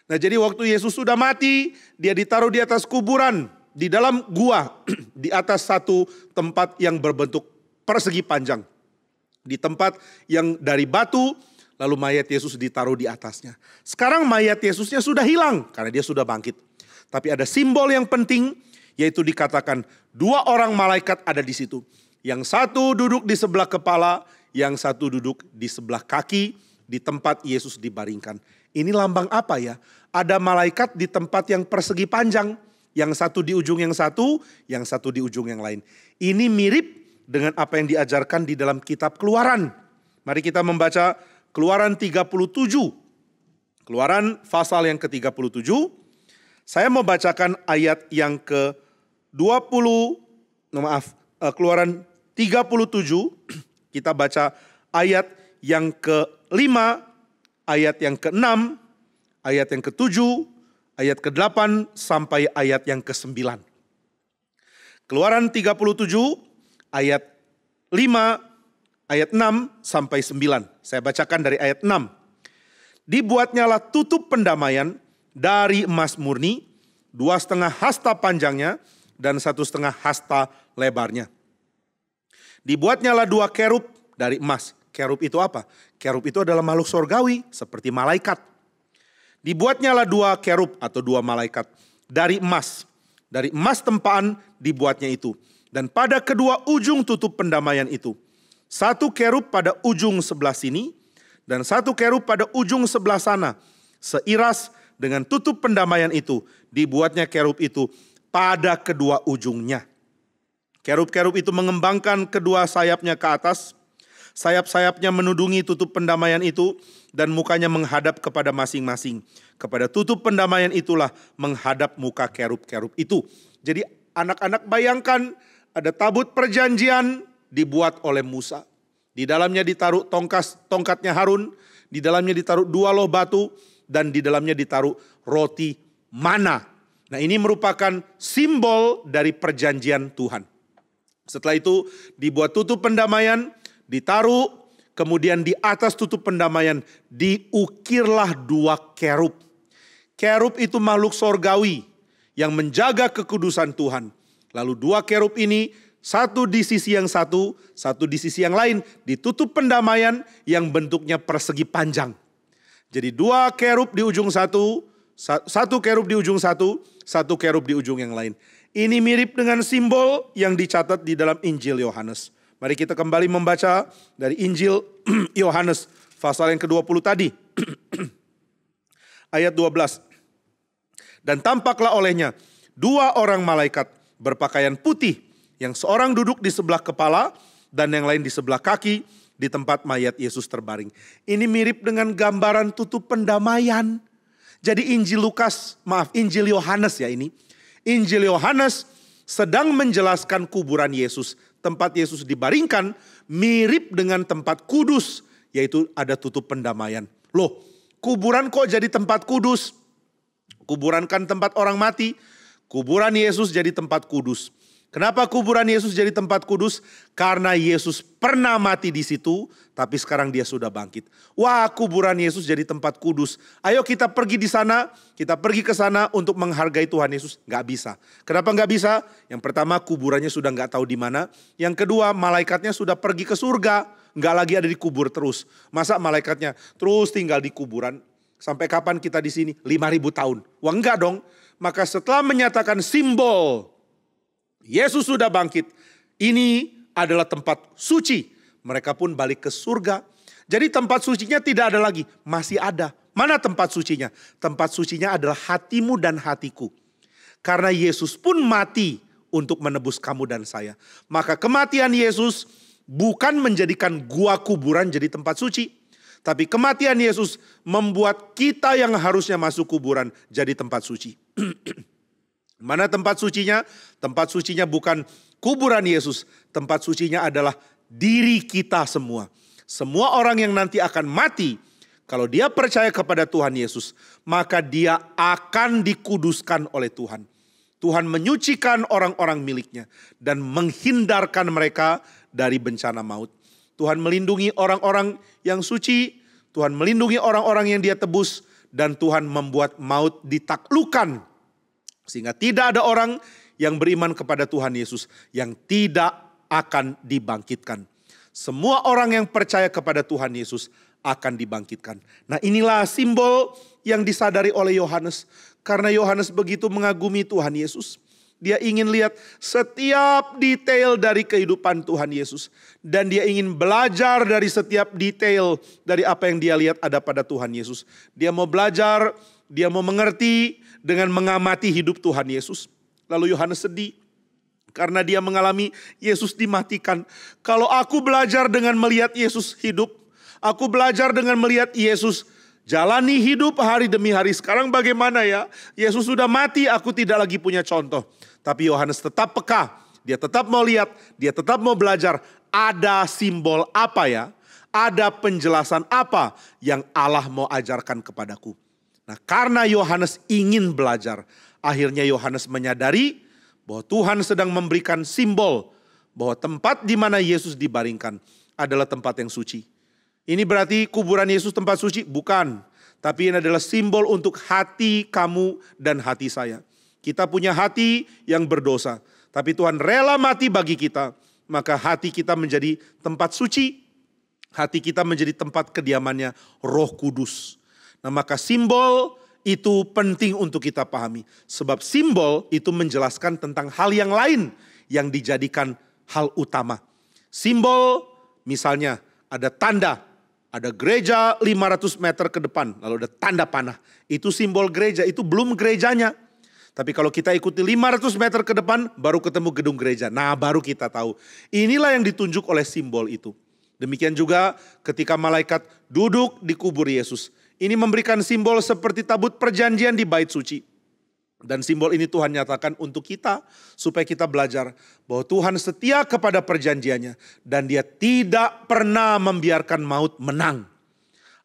Speaker 3: Nah jadi waktu Yesus sudah mati, dia ditaruh di atas kuburan, di dalam gua, di atas satu tempat yang berbentuk persegi panjang. Di tempat yang dari batu, lalu mayat Yesus ditaruh di atasnya. Sekarang mayat Yesusnya sudah hilang, karena dia sudah bangkit. Tapi ada simbol yang penting, yaitu dikatakan dua orang malaikat ada di situ. Yang satu duduk di sebelah kepala, yang satu duduk di sebelah kaki di tempat Yesus dibaringkan. Ini lambang apa ya? Ada malaikat di tempat yang persegi panjang. Yang satu di ujung yang satu, yang satu di ujung yang lain. Ini mirip dengan apa yang diajarkan di dalam kitab keluaran. Mari kita membaca keluaran 37. Keluaran pasal yang ke-37. Saya mau bacakan ayat yang ke-20, maaf, eh, keluaran 37. Kita baca ayat yang ke 5, ayat yang ke-6, ayat yang ke-7, ayat ke-8 sampai ayat yang ke-9. Keluaran 37 ayat 5 ayat 6 sampai 9. Saya bacakan dari ayat 6. Dibuatnyalah tutup pendamaian dari emas murni, dua setengah hasta panjangnya dan satu setengah hasta lebarnya. Dibuatnyalah dua kerup dari emas, Kerub itu apa? Kerub itu adalah makhluk sorgawi seperti malaikat. Dibuatnya Dibuatnyalah dua kerub atau dua malaikat dari emas. Dari emas tempaan dibuatnya itu. Dan pada kedua ujung tutup pendamaian itu. Satu kerub pada ujung sebelah sini dan satu kerub pada ujung sebelah sana. Seiras dengan tutup pendamaian itu dibuatnya kerub itu pada kedua ujungnya. Kerub-kerub itu mengembangkan kedua sayapnya ke atas Sayap-sayapnya menudungi tutup pendamaian itu dan mukanya menghadap kepada masing-masing. Kepada tutup pendamaian itulah menghadap muka kerub-kerub itu. Jadi anak-anak bayangkan ada tabut perjanjian dibuat oleh Musa. Di dalamnya ditaruh tongkas, tongkatnya Harun, di dalamnya ditaruh dua loh batu, dan di dalamnya ditaruh roti mana. Nah ini merupakan simbol dari perjanjian Tuhan. Setelah itu dibuat tutup pendamaian, ditaruh, kemudian di atas tutup pendamaian diukirlah dua kerub. Kerub itu makhluk sorgawi yang menjaga kekudusan Tuhan. Lalu dua kerub ini, satu di sisi yang satu, satu di sisi yang lain, ditutup pendamaian yang bentuknya persegi panjang. Jadi dua kerub di ujung satu, satu kerub di ujung satu, satu kerub di ujung yang lain. Ini mirip dengan simbol yang dicatat di dalam Injil Yohanes. Mari kita kembali membaca dari Injil Yohanes pasal yang ke-20 tadi. Ayat 12. Dan tampaklah olehnya dua orang malaikat berpakaian putih yang seorang duduk di sebelah kepala dan yang lain di sebelah kaki di tempat mayat Yesus terbaring. Ini mirip dengan gambaran tutup pendamaian. Jadi Injil Lukas, maaf Injil Yohanes ya ini. Injil Yohanes sedang menjelaskan kuburan Yesus tempat Yesus dibaringkan mirip dengan tempat kudus, yaitu ada tutup pendamaian. Loh, kuburan kok jadi tempat kudus? Kuburan kan tempat orang mati. Kuburan Yesus jadi tempat kudus. Kenapa kuburan Yesus jadi tempat kudus? Karena Yesus pernah mati di situ, tapi sekarang dia sudah bangkit. Wah, kuburan Yesus jadi tempat kudus. Ayo kita pergi di sana, kita pergi ke sana untuk menghargai Tuhan Yesus. Gak bisa. Kenapa gak bisa? Yang pertama, kuburannya sudah gak tahu di mana. Yang kedua, malaikatnya sudah pergi ke surga. Gak lagi ada di kubur terus. Masa malaikatnya terus tinggal di kuburan? Sampai kapan kita di sini? 5000 tahun. Wah enggak dong. Maka setelah menyatakan simbol Yesus sudah bangkit. Ini adalah tempat suci. Mereka pun balik ke surga. Jadi tempat sucinya tidak ada lagi, masih ada. Mana tempat sucinya? Tempat sucinya adalah hatimu dan hatiku. Karena Yesus pun mati untuk menebus kamu dan saya. Maka kematian Yesus bukan menjadikan gua kuburan jadi tempat suci. Tapi kematian Yesus membuat kita yang harusnya masuk kuburan jadi tempat suci. Mana tempat sucinya? Tempat sucinya bukan kuburan Yesus. Tempat sucinya adalah diri kita semua. Semua orang yang nanti akan mati, kalau dia percaya kepada Tuhan Yesus, maka dia akan dikuduskan oleh Tuhan. Tuhan menyucikan orang-orang miliknya dan menghindarkan mereka dari bencana maut. Tuhan melindungi orang-orang yang suci, Tuhan melindungi orang-orang yang dia tebus, dan Tuhan membuat maut ditaklukan sehingga tidak ada orang yang beriman kepada Tuhan Yesus yang tidak akan dibangkitkan. Semua orang yang percaya kepada Tuhan Yesus akan dibangkitkan. Nah, inilah simbol yang disadari oleh Yohanes karena Yohanes begitu mengagumi Tuhan Yesus. Dia ingin lihat setiap detail dari kehidupan Tuhan Yesus, dan dia ingin belajar dari setiap detail dari apa yang dia lihat ada pada Tuhan Yesus. Dia mau belajar, dia mau mengerti, dengan mengamati hidup Tuhan Yesus. Lalu Yohanes sedih karena dia mengalami Yesus dimatikan. Kalau aku belajar dengan melihat Yesus hidup, aku belajar dengan melihat Yesus jalani hidup hari demi hari. Sekarang bagaimana ya? Yesus sudah mati, aku tidak lagi punya contoh. Tapi Yohanes tetap peka, dia tetap mau lihat, dia tetap mau belajar. Ada simbol apa ya? Ada penjelasan apa yang Allah mau ajarkan kepadaku? Nah, karena Yohanes ingin belajar, akhirnya Yohanes menyadari bahwa Tuhan sedang memberikan simbol bahwa tempat di mana Yesus dibaringkan adalah tempat yang suci. Ini berarti kuburan Yesus tempat suci? Bukan. Tapi ini adalah simbol untuk hati kamu dan hati saya. Kita punya hati yang berdosa. Tapi Tuhan rela mati bagi kita. Maka hati kita menjadi tempat suci. Hati kita menjadi tempat kediamannya roh kudus. Nah maka simbol itu penting untuk kita pahami. Sebab simbol itu menjelaskan tentang hal yang lain yang dijadikan hal utama. Simbol misalnya ada tanda, ada gereja 500 meter ke depan, lalu ada tanda panah. Itu simbol gereja, itu belum gerejanya. Tapi kalau kita ikuti 500 meter ke depan, baru ketemu gedung gereja. Nah baru kita tahu. Inilah yang ditunjuk oleh simbol itu. Demikian juga ketika malaikat duduk di kubur Yesus ini memberikan simbol seperti tabut perjanjian di bait suci. Dan simbol ini Tuhan nyatakan untuk kita supaya kita belajar bahwa Tuhan setia kepada perjanjiannya dan dia tidak pernah membiarkan maut menang.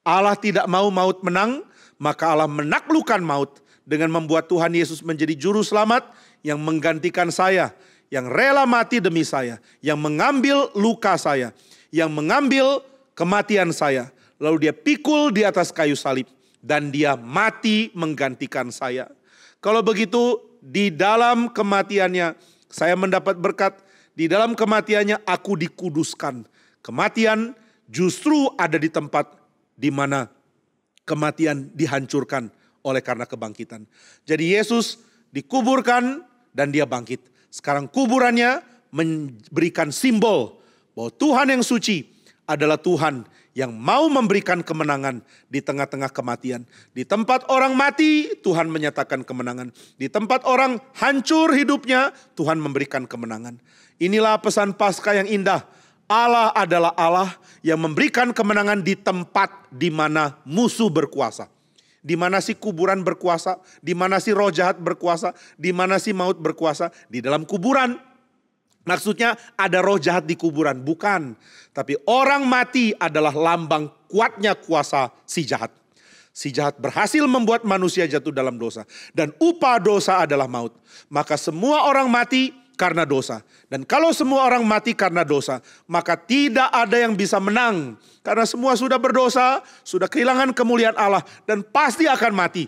Speaker 3: Allah tidak mau maut menang, maka Allah menaklukkan maut dengan membuat Tuhan Yesus menjadi juru selamat yang menggantikan saya, yang rela mati demi saya, yang mengambil luka saya, yang mengambil kematian saya Lalu dia pikul di atas kayu salib dan dia mati menggantikan saya. Kalau begitu di dalam kematiannya saya mendapat berkat, di dalam kematiannya aku dikuduskan. Kematian justru ada di tempat di mana kematian dihancurkan oleh karena kebangkitan. Jadi Yesus dikuburkan dan dia bangkit. Sekarang kuburannya memberikan simbol bahwa Tuhan yang suci adalah Tuhan yang mau memberikan kemenangan di tengah-tengah kematian. Di tempat orang mati, Tuhan menyatakan kemenangan. Di tempat orang hancur hidupnya, Tuhan memberikan kemenangan. Inilah pesan Paskah yang indah. Allah adalah Allah yang memberikan kemenangan di tempat di mana musuh berkuasa. Di mana si kuburan berkuasa, di mana si roh jahat berkuasa, di mana si maut berkuasa, di dalam kuburan Maksudnya ada roh jahat di kuburan, bukan. Tapi orang mati adalah lambang kuatnya kuasa si jahat. Si jahat berhasil membuat manusia jatuh dalam dosa. Dan upah dosa adalah maut. Maka semua orang mati karena dosa. Dan kalau semua orang mati karena dosa, maka tidak ada yang bisa menang. Karena semua sudah berdosa, sudah kehilangan kemuliaan Allah, dan pasti akan mati.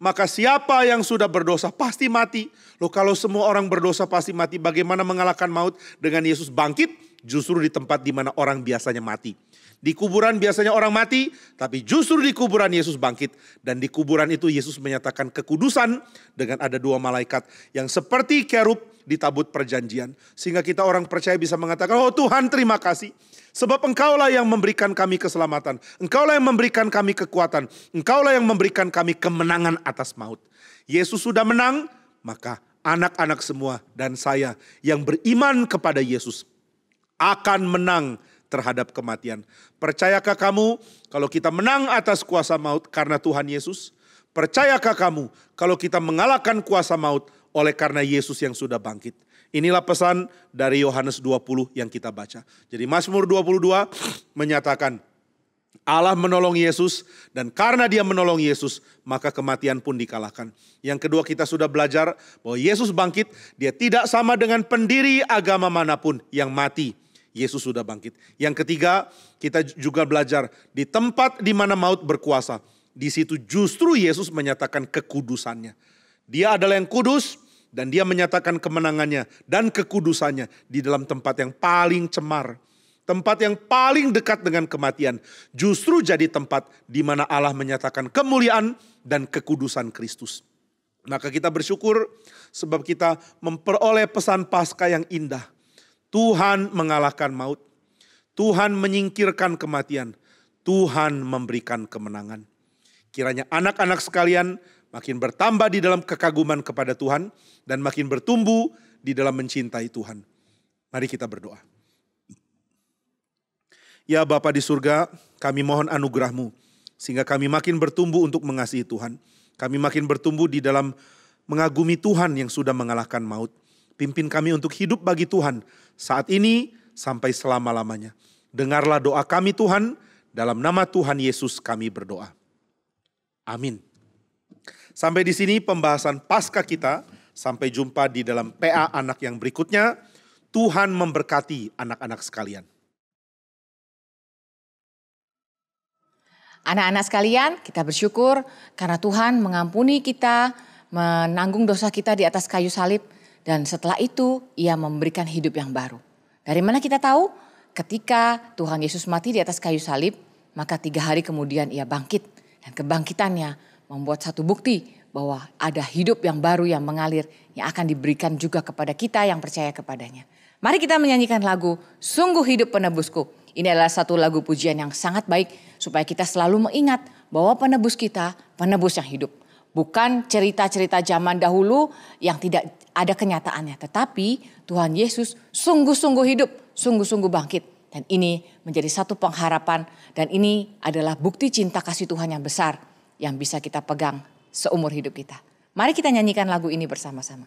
Speaker 3: Maka siapa yang sudah berdosa pasti mati. Loh kalau semua orang berdosa pasti mati, bagaimana mengalahkan maut dengan Yesus bangkit? Justru di tempat di mana orang biasanya mati. Di kuburan biasanya orang mati, tapi justru di kuburan Yesus bangkit. Dan di kuburan itu Yesus menyatakan kekudusan dengan ada dua malaikat yang seperti kerub di tabut perjanjian. Sehingga kita orang percaya bisa mengatakan, oh Tuhan terima kasih. Sebab engkaulah yang memberikan kami keselamatan. Engkaulah yang memberikan kami kekuatan. Engkaulah yang memberikan kami kemenangan atas maut. Yesus sudah menang, maka anak-anak semua dan saya yang beriman kepada Yesus akan menang terhadap kematian. Percayakah kamu kalau kita menang atas kuasa maut karena Tuhan Yesus? Percayakah kamu kalau kita mengalahkan kuasa maut oleh karena Yesus yang sudah bangkit? Inilah pesan dari Yohanes 20 yang kita baca. Jadi Mazmur 22 menyatakan Allah menolong Yesus dan karena dia menolong Yesus maka kematian pun dikalahkan. Yang kedua kita sudah belajar bahwa Yesus bangkit, dia tidak sama dengan pendiri agama manapun yang mati. Yesus sudah bangkit. Yang ketiga, kita juga belajar di tempat di mana maut berkuasa. Di situ justru Yesus menyatakan kekudusannya. Dia adalah yang kudus, dan dia menyatakan kemenangannya dan kekudusannya di dalam tempat yang paling cemar. Tempat yang paling dekat dengan kematian justru jadi tempat di mana Allah menyatakan kemuliaan dan kekudusan Kristus. Maka kita bersyukur sebab kita memperoleh pesan pasca yang indah. Tuhan mengalahkan maut. Tuhan menyingkirkan kematian. Tuhan memberikan kemenangan. Kiranya anak-anak sekalian makin bertambah di dalam kekaguman kepada Tuhan, dan makin bertumbuh di dalam mencintai Tuhan. Mari kita berdoa. Ya Bapa di surga, kami mohon anugerahmu, sehingga kami makin bertumbuh untuk mengasihi Tuhan. Kami makin bertumbuh di dalam mengagumi Tuhan yang sudah mengalahkan maut. Pimpin kami untuk hidup bagi Tuhan saat ini sampai selama-lamanya. Dengarlah doa kami Tuhan, dalam nama Tuhan Yesus kami berdoa. Amin. Sampai di sini pembahasan pasca kita. Sampai jumpa di dalam PA anak yang berikutnya. Tuhan memberkati anak-anak sekalian.
Speaker 1: Anak-anak sekalian, kita bersyukur karena Tuhan mengampuni kita, menanggung dosa kita di atas kayu salib, dan setelah itu Ia memberikan hidup yang baru. Dari mana kita tahu? Ketika Tuhan Yesus mati di atas kayu salib, maka tiga hari kemudian Ia bangkit, dan kebangkitannya membuat satu bukti bahwa ada hidup yang baru yang mengalir yang akan diberikan juga kepada kita yang percaya kepadanya. Mari kita menyanyikan lagu Sungguh Hidup Penebusku. Ini adalah satu lagu pujian yang sangat baik supaya kita selalu mengingat bahwa penebus kita, penebus yang hidup. Bukan cerita-cerita zaman dahulu yang tidak ada kenyataannya. Tetapi Tuhan Yesus sungguh-sungguh hidup, sungguh-sungguh bangkit. Dan ini menjadi satu pengharapan dan ini adalah bukti cinta kasih Tuhan yang besar yang bisa kita pegang seumur hidup kita. Mari kita nyanyikan lagu ini bersama-sama.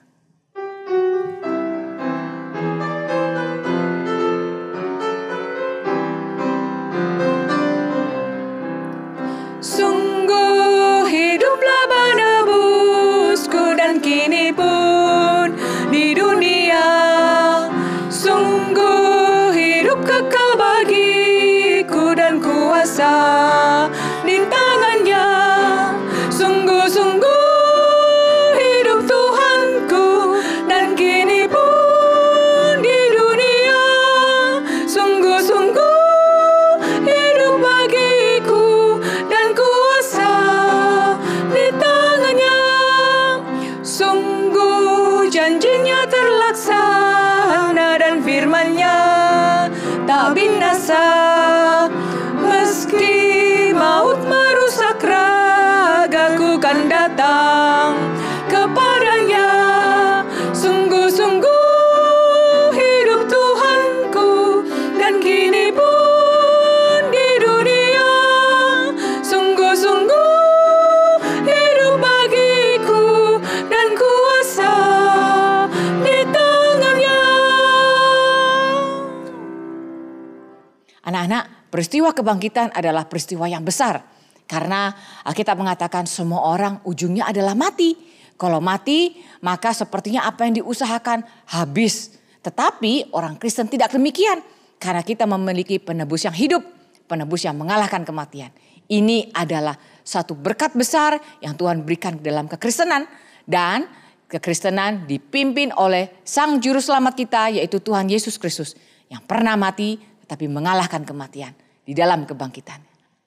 Speaker 1: peristiwa kebangkitan adalah peristiwa yang besar. Karena Alkitab mengatakan semua orang ujungnya adalah mati. Kalau mati maka sepertinya apa yang diusahakan habis. Tetapi orang Kristen tidak demikian. Karena kita memiliki penebus yang hidup. Penebus yang mengalahkan kematian. Ini adalah satu berkat besar yang Tuhan berikan dalam kekristenan. Dan kekristenan dipimpin oleh sang juru selamat kita yaitu Tuhan Yesus Kristus. Yang pernah mati tetapi mengalahkan kematian di dalam kebangkitan.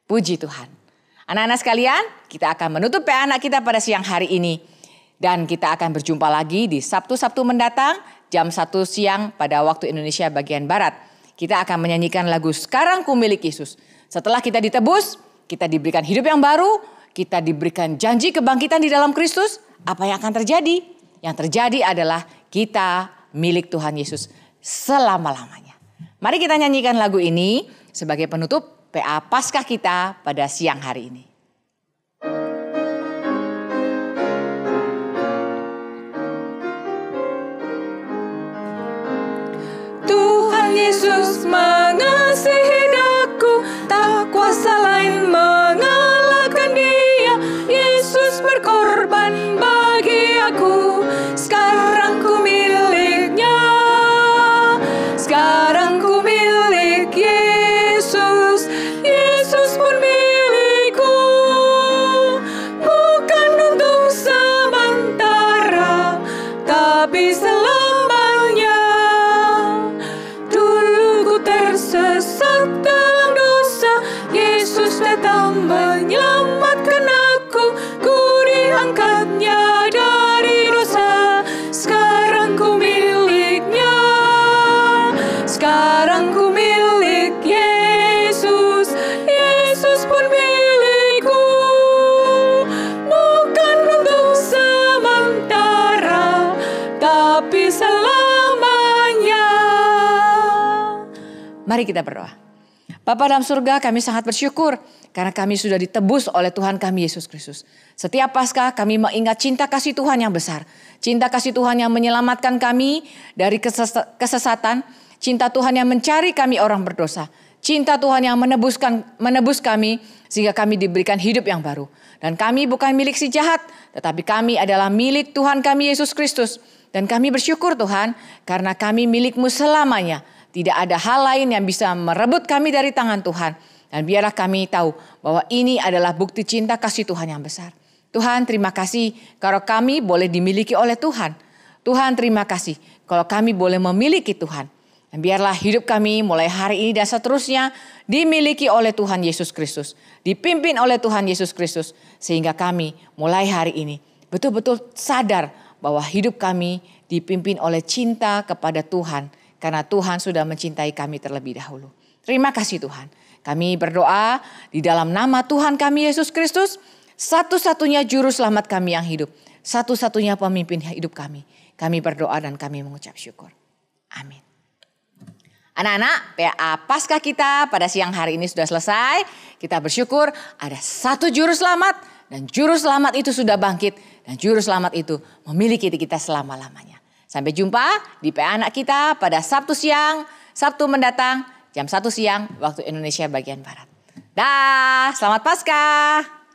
Speaker 1: Puji Tuhan. Anak-anak sekalian, kita akan menutup anak kita pada siang hari ini. Dan kita akan berjumpa lagi di Sabtu-Sabtu mendatang jam 1 siang pada waktu Indonesia bagian Barat. Kita akan menyanyikan lagu Sekarang Ku Milik Yesus. Setelah kita ditebus, kita diberikan hidup yang baru, kita diberikan janji kebangkitan di dalam Kristus. Apa yang akan terjadi? Yang terjadi adalah kita milik Tuhan Yesus selama-lamanya. Mari kita nyanyikan lagu ini sebagai penutup PA Paskah kita pada siang hari ini.
Speaker 2: Tuhan Yesus
Speaker 1: Mari kita berdoa. Bapa dalam surga kami sangat bersyukur karena kami sudah ditebus oleh Tuhan kami Yesus Kristus. Setiap pasca kami mengingat cinta kasih Tuhan yang besar. Cinta kasih Tuhan yang menyelamatkan kami dari kesesatan. Cinta Tuhan yang mencari kami orang berdosa. Cinta Tuhan yang menebuskan, menebus kami sehingga kami diberikan hidup yang baru. Dan kami bukan milik si jahat tetapi kami adalah milik Tuhan kami Yesus Kristus. Dan kami bersyukur Tuhan karena kami milikmu selamanya tidak ada hal lain yang bisa merebut kami dari tangan Tuhan. Dan biarlah kami tahu bahwa ini adalah bukti cinta kasih Tuhan yang besar. Tuhan terima kasih kalau kami boleh dimiliki oleh Tuhan. Tuhan terima kasih kalau kami boleh memiliki Tuhan. Dan biarlah hidup kami mulai hari ini dan seterusnya dimiliki oleh Tuhan Yesus Kristus. Dipimpin oleh Tuhan Yesus Kristus. Sehingga kami mulai hari ini betul-betul sadar bahwa hidup kami dipimpin oleh cinta kepada Tuhan karena Tuhan sudah mencintai kami terlebih dahulu. Terima kasih Tuhan. Kami berdoa di dalam nama Tuhan kami Yesus Kristus, satu-satunya juru selamat kami yang hidup, satu-satunya pemimpin hidup kami. Kami berdoa dan kami mengucap syukur. Amin. Anak-anak, PA Paskah kita pada siang hari ini sudah selesai. Kita bersyukur ada satu juru selamat dan juru selamat itu sudah bangkit dan juru selamat itu memiliki kita selama-lamanya. Sampai jumpa di PA Anak kita pada Sabtu siang, Sabtu mendatang jam 1 siang waktu Indonesia bagian Barat. Dah, selamat Paskah.